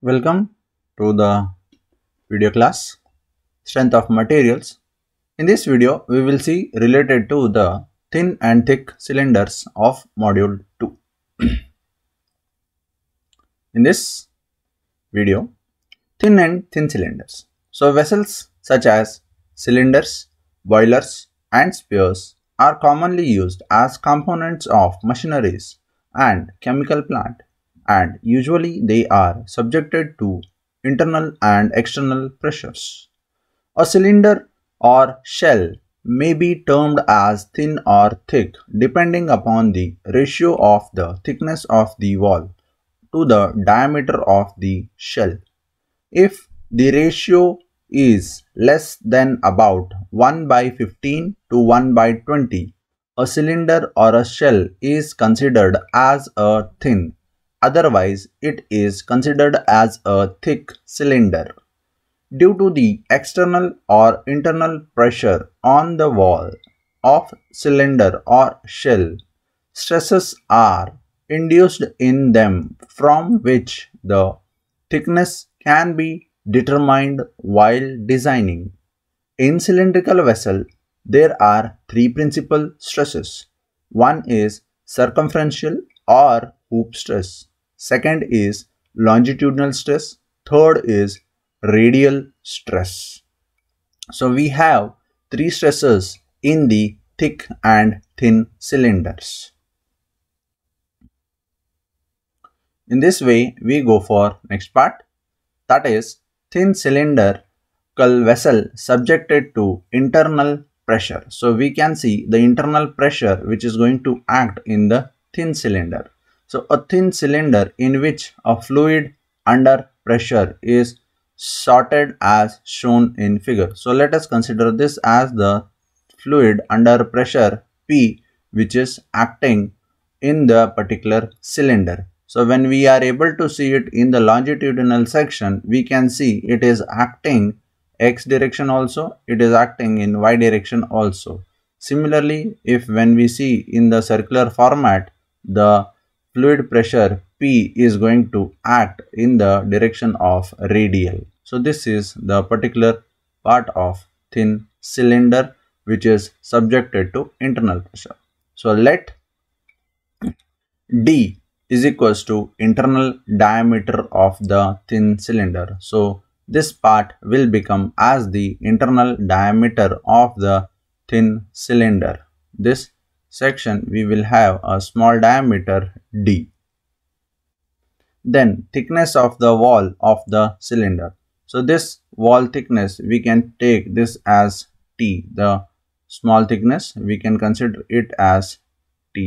Welcome to the video class Strength of Materials. In this video, we will see related to the thin and thick cylinders of module 2. In this video, thin and thin cylinders. So vessels such as cylinders, boilers and spheres are commonly used as components of machineries and chemical plant and usually they are subjected to internal and external pressures. A cylinder or shell may be termed as thin or thick depending upon the ratio of the thickness of the wall to the diameter of the shell. If the ratio is less than about 1 by 15 to 1 by 20, a cylinder or a shell is considered as a thin otherwise it is considered as a thick cylinder. Due to the external or internal pressure on the wall of cylinder or shell, stresses are induced in them from which the thickness can be determined while designing. In cylindrical vessel, there are three principal stresses. One is circumferential or hoop stress. Second is longitudinal stress. Third is radial stress. So we have three stresses in the thick and thin cylinders. In this way, we go for next part that is thin cylindrical vessel subjected to internal pressure. So we can see the internal pressure which is going to act in the thin cylinder. So a thin cylinder in which a fluid under pressure is sorted as shown in figure. So let us consider this as the fluid under pressure P which is acting in the particular cylinder. So when we are able to see it in the longitudinal section, we can see it is acting x direction also, it is acting in y direction also. Similarly, if when we see in the circular format, the fluid pressure P is going to act in the direction of radial. So this is the particular part of thin cylinder which is subjected to internal pressure. So let D is equals to internal diameter of the thin cylinder. So this part will become as the internal diameter of the thin cylinder. This section we will have a small diameter d. Then thickness of the wall of the cylinder. So this wall thickness we can take this as t the small thickness we can consider it as t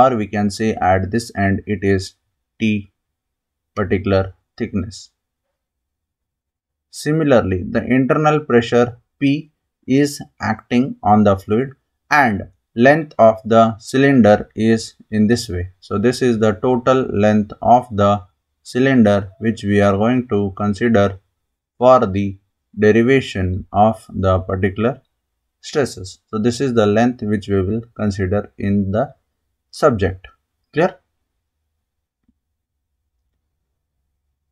or we can say at this end it is t particular thickness. Similarly the internal pressure p is acting on the fluid and length of the cylinder is in this way. So this is the total length of the cylinder which we are going to consider for the derivation of the particular stresses. So this is the length which we will consider in the subject. Clear?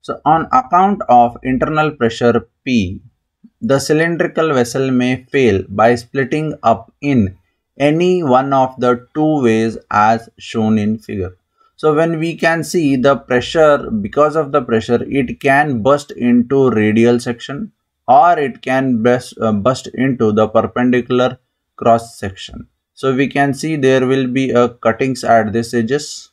So on account of internal pressure P, the cylindrical vessel may fail by splitting up in any one of the two ways as shown in figure. So when we can see the pressure, because of the pressure, it can burst into radial section or it can best, uh, burst into the perpendicular cross section. So we can see there will be a cuttings at these edges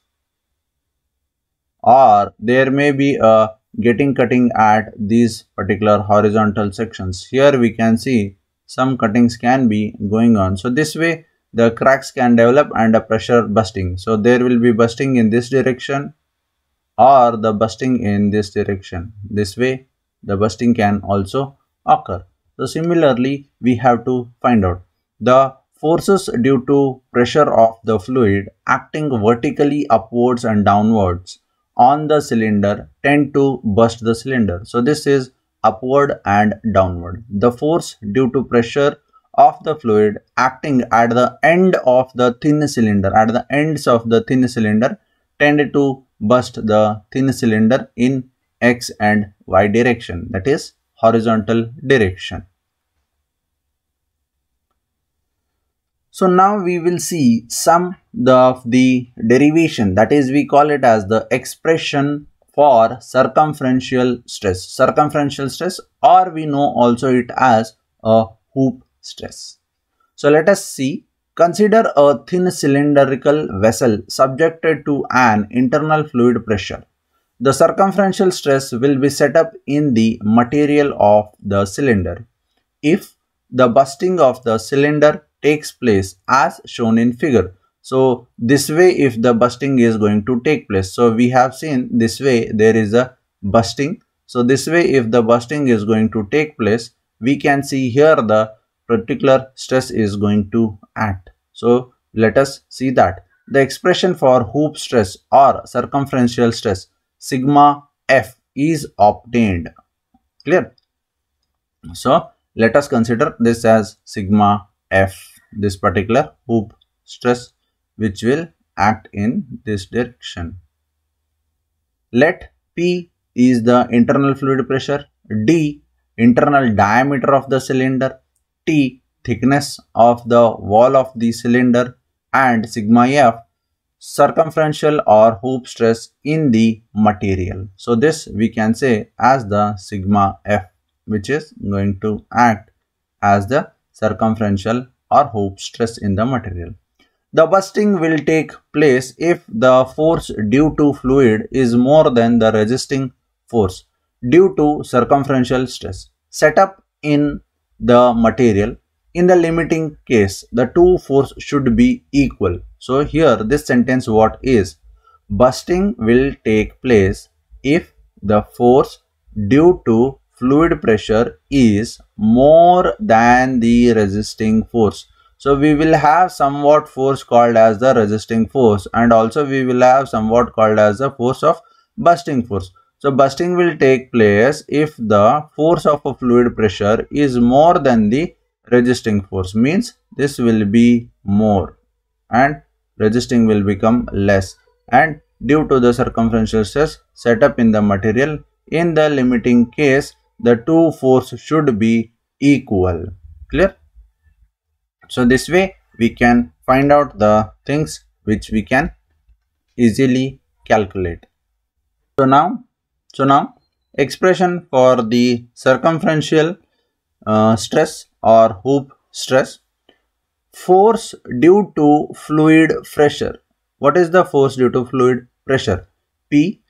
or there may be a getting cutting at these particular horizontal sections. Here we can see some cuttings can be going on. So this way the cracks can develop and a pressure busting. So there will be busting in this direction or the busting in this direction. This way the busting can also occur. So similarly we have to find out the forces due to pressure of the fluid acting vertically upwards and downwards on the cylinder tend to bust the cylinder. So this is upward and downward. The force due to pressure of the fluid acting at the end of the thin cylinder, at the ends of the thin cylinder tend to burst the thin cylinder in x and y direction that is horizontal direction. So now we will see some of the derivation that is we call it as the expression for circumferential stress circumferential stress or we know also it as a hoop stress. So let us see. Consider a thin cylindrical vessel subjected to an internal fluid pressure. The circumferential stress will be set up in the material of the cylinder if the busting of the cylinder takes place as shown in figure. So this way if the busting is going to take place. So we have seen this way there is a busting. So this way if the busting is going to take place we can see here the particular stress is going to act. So let us see that. The expression for hoop stress or circumferential stress sigma f is obtained. Clear? So let us consider this as sigma f this particular hoop stress which will act in this direction. Let P is the internal fluid pressure, D internal diameter of the cylinder, t thickness of the wall of the cylinder and sigma f circumferential or hoop stress in the material. So this we can say as the sigma f which is going to act as the circumferential or hoop stress in the material. The busting will take place if the force due to fluid is more than the resisting force due to circumferential stress. Setup in the material in the limiting case the two force should be equal so here this sentence what is busting will take place if the force due to fluid pressure is more than the resisting force so we will have somewhat force called as the resisting force and also we will have somewhat called as the force of busting force so bursting will take place if the force of a fluid pressure is more than the resisting force means this will be more and resisting will become less and due to the circumferential stress set up in the material in the limiting case the two force should be equal clear so this way we can find out the things which we can easily calculate so now so now expression for the circumferential uh, stress or hoop stress. Force due to fluid pressure. What is the force due to fluid pressure? P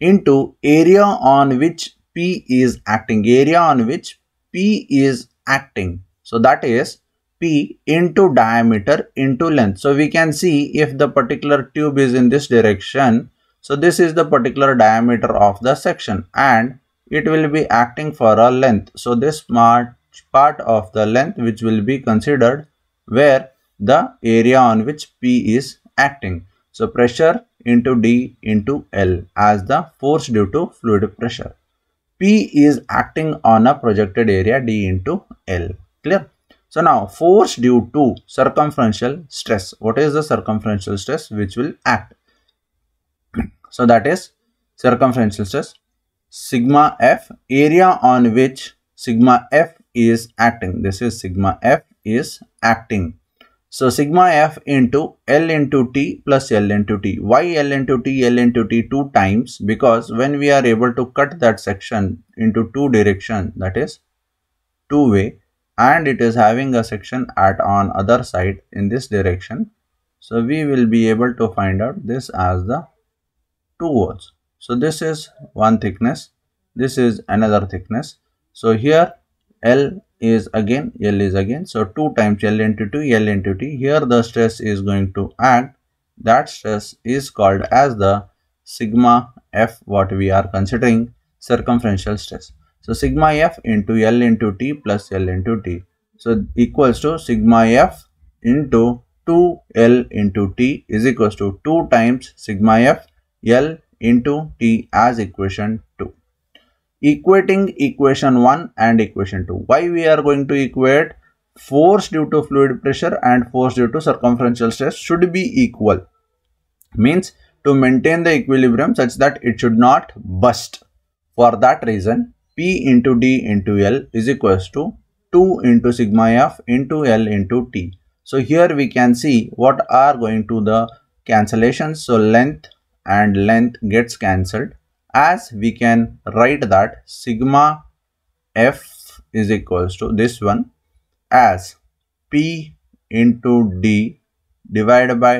into area on which P is acting. Area on which P is acting. So that is P into diameter into length. So we can see if the particular tube is in this direction, so this is the particular diameter of the section and it will be acting for a length. So this part of the length which will be considered where the area on which P is acting. So pressure into D into L as the force due to fluid pressure. P is acting on a projected area D into L. Clear? So now force due to circumferential stress. What is the circumferential stress which will act? So that is circumferential stress sigma f area on which sigma f is acting. This is sigma f is acting. So sigma f into L into T plus L into T. Why L into T, L into T two times? Because when we are able to cut that section into two direction, that is two way and it is having a section at on other side in this direction. So we will be able to find out this as the two walls so this is one thickness this is another thickness so here l is again l is again so 2 times l into T. L into t here the stress is going to act that stress is called as the sigma f what we are considering circumferential stress so sigma f into l into t plus l into t so equals to sigma f into 2 l into t is equals to 2 times sigma f L into T as equation 2. Equating equation 1 and equation 2. Why we are going to equate force due to fluid pressure and force due to circumferential stress should be equal. Means to maintain the equilibrium such that it should not bust. For that reason, P into D into L is equals to 2 into sigma f into L into T. So here we can see what are going to the cancellations. So length and length gets cancelled as we can write that sigma f is equals to this one as p into d divided by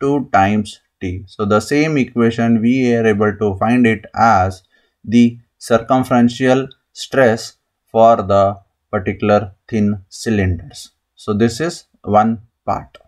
2 times t. So the same equation we are able to find it as the circumferential stress for the particular thin cylinders. So this is one part.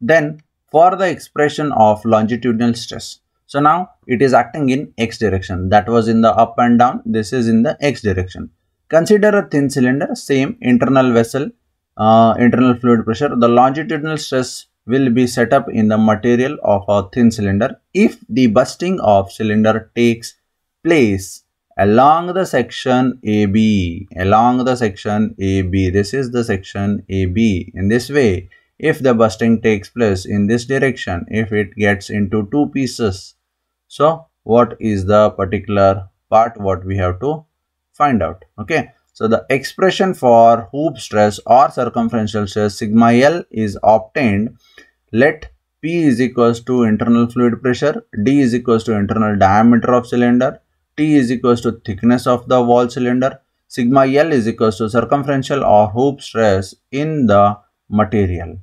Then for the expression of longitudinal stress. So now it is acting in x direction. That was in the up and down. This is in the x direction. Consider a thin cylinder, same internal vessel, uh, internal fluid pressure. The longitudinal stress will be set up in the material of a thin cylinder if the busting of cylinder takes place along the section AB, along the section AB. This is the section AB. In this way, if the bursting takes place in this direction, if it gets into two pieces, so what is the particular part what we have to find out, okay. So the expression for hoop stress or circumferential stress sigma L is obtained. Let P is equals to internal fluid pressure, D is equals to internal diameter of cylinder, T is equals to thickness of the wall cylinder, sigma L is equals to circumferential or hoop stress in the material.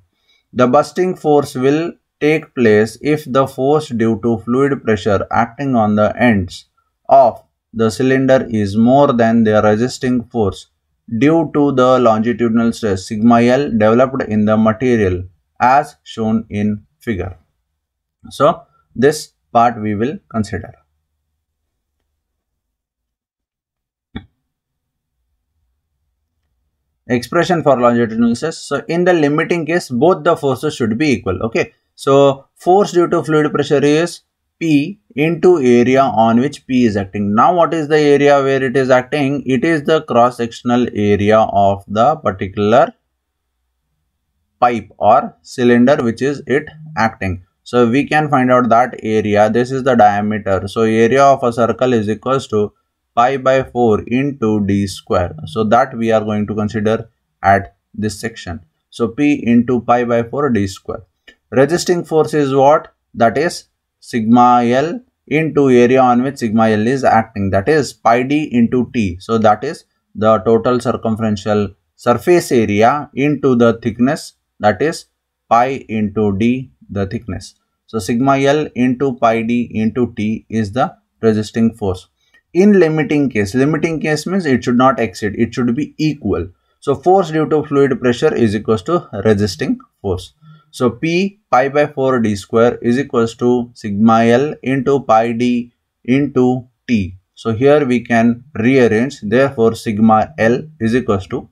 The bursting force will take place if the force due to fluid pressure acting on the ends of the cylinder is more than the resisting force due to the longitudinal stress sigma L developed in the material as shown in figure. So, this part we will consider. expression for longitudinal stress. So in the limiting case, both the forces should be equal. Okay. So force due to fluid pressure is P into area on which P is acting. Now what is the area where it is acting? It is the cross-sectional area of the particular pipe or cylinder which is it acting. So we can find out that area. This is the diameter. So area of a circle is equals to pi by 4 into d square. So that we are going to consider at this section. So P into pi by 4 d square. Resisting force is what? That is sigma L into area on which sigma L is acting. That is pi d into T. So that is the total circumferential surface area into the thickness. That is pi into d the thickness. So sigma L into pi d into T is the resisting force in limiting case limiting case means it should not exceed it should be equal so force due to fluid pressure is equals to resisting force so p pi by 4 d square is equals to sigma l into pi d into t so here we can rearrange therefore sigma l is equals to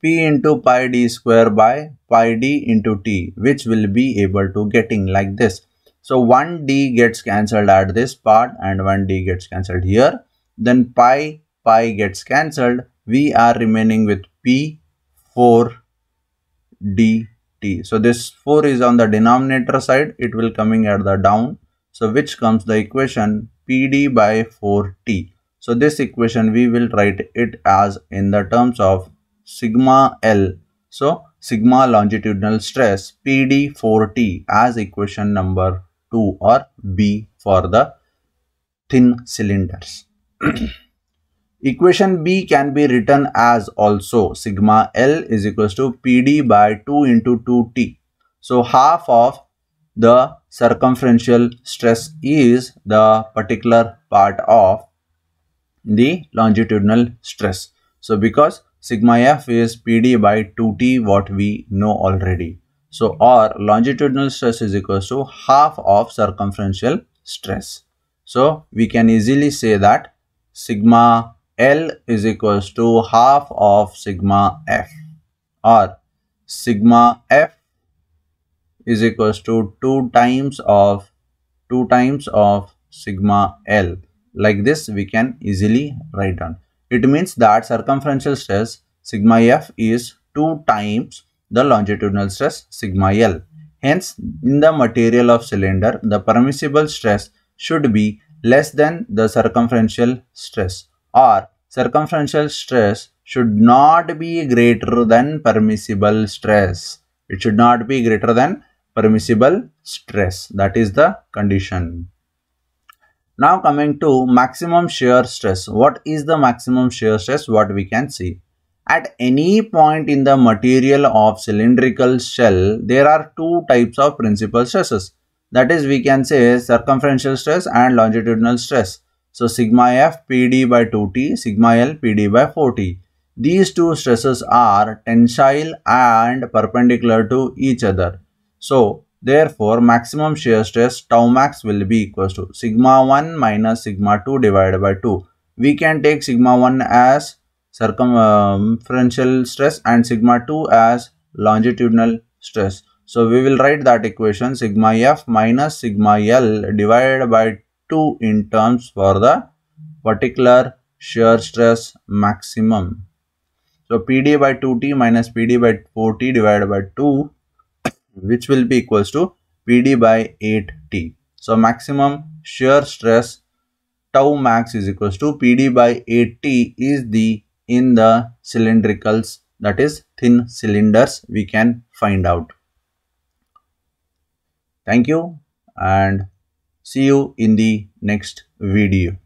p into pi d square by pi d into t which will be able to getting like this so 1d gets cancelled at this part and 1d gets cancelled here. Then pi, pi gets cancelled. We are remaining with p 4 dt. So this 4 is on the denominator side. It will coming at the down. So which comes the equation pd by 4t. So this equation we will write it as in the terms of sigma L. So sigma longitudinal stress pd 4t as equation number 2 or B for the thin cylinders. Equation B can be written as also sigma L is equals to PD by 2 into 2T. So half of the circumferential stress is the particular part of the longitudinal stress. So because sigma F is PD by 2T what we know already. So, or longitudinal stress is equal to half of circumferential stress. So, we can easily say that sigma L is equal to half of sigma F or sigma F is equal to 2 times of 2 times of sigma L. Like this we can easily write down. It means that circumferential stress sigma F is 2 times the longitudinal stress sigma L. Hence, in the material of cylinder, the permissible stress should be less than the circumferential stress or circumferential stress should not be greater than permissible stress. It should not be greater than permissible stress. That is the condition. Now coming to maximum shear stress. What is the maximum shear stress? What we can see. At any point in the material of cylindrical shell, there are two types of principal stresses. That is, we can say circumferential stress and longitudinal stress. So, sigma f pd by 2t, sigma l pd by 4t. These two stresses are tensile and perpendicular to each other. So, therefore, maximum shear stress tau max will be equal to sigma 1 minus sigma 2 divided by 2. We can take sigma 1 as circumferential um, stress and sigma 2 as longitudinal stress. So we will write that equation sigma f minus sigma l divided by 2 in terms for the particular shear stress maximum. So PD by 2T minus PD by 4T divided by 2 which will be equals to PD by 8T. So maximum shear stress tau max is equals to PD by 8T is the in the cylindricals that is thin cylinders we can find out. Thank you and see you in the next video.